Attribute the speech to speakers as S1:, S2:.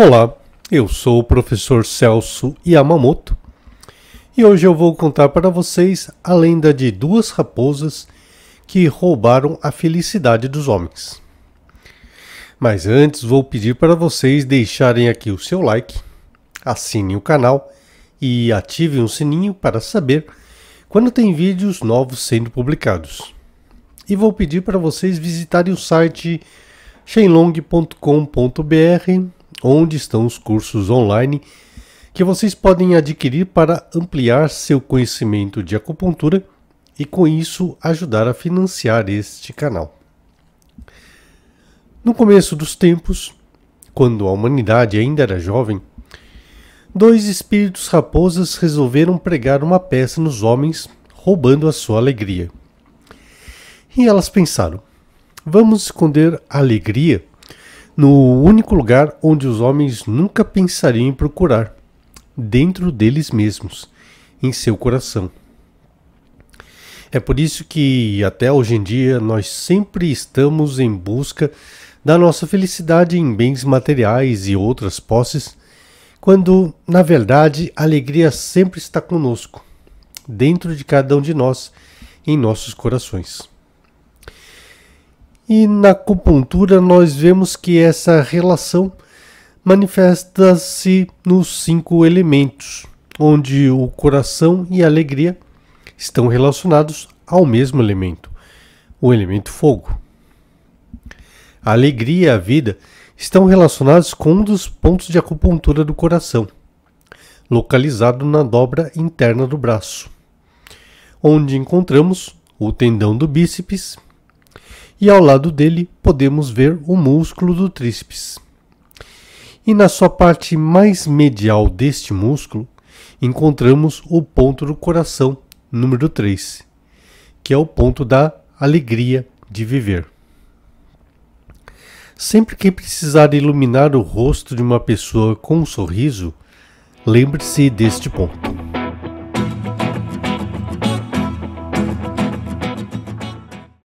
S1: Olá, eu sou o professor Celso Yamamoto e hoje eu vou contar para vocês a lenda de duas raposas que roubaram a felicidade dos homens. Mas antes vou pedir para vocês deixarem aqui o seu like, assinem o canal e ativem o sininho para saber quando tem vídeos novos sendo publicados. E vou pedir para vocês visitarem o site shenlong.com.br onde estão os cursos online que vocês podem adquirir para ampliar seu conhecimento de acupuntura e com isso ajudar a financiar este canal. No começo dos tempos, quando a humanidade ainda era jovem, dois espíritos raposas resolveram pregar uma peça nos homens, roubando a sua alegria. E elas pensaram: vamos esconder a alegria no único lugar onde os homens nunca pensariam em procurar, dentro deles mesmos, em seu coração. É por isso que até hoje em dia nós sempre estamos em busca da nossa felicidade em bens materiais e outras posses, quando na verdade a alegria sempre está conosco, dentro de cada um de nós, em nossos corações. E na acupuntura nós vemos que essa relação manifesta-se nos cinco elementos, onde o coração e a alegria estão relacionados ao mesmo elemento, o elemento fogo. A alegria e a vida estão relacionados com um dos pontos de acupuntura do coração, localizado na dobra interna do braço, onde encontramos o tendão do bíceps e ao lado dele podemos ver o músculo do tríceps. E na sua parte mais medial deste músculo, encontramos o ponto do coração, número 3, que é o ponto da alegria de viver. Sempre que precisar iluminar o rosto de uma pessoa com um sorriso, lembre-se deste ponto.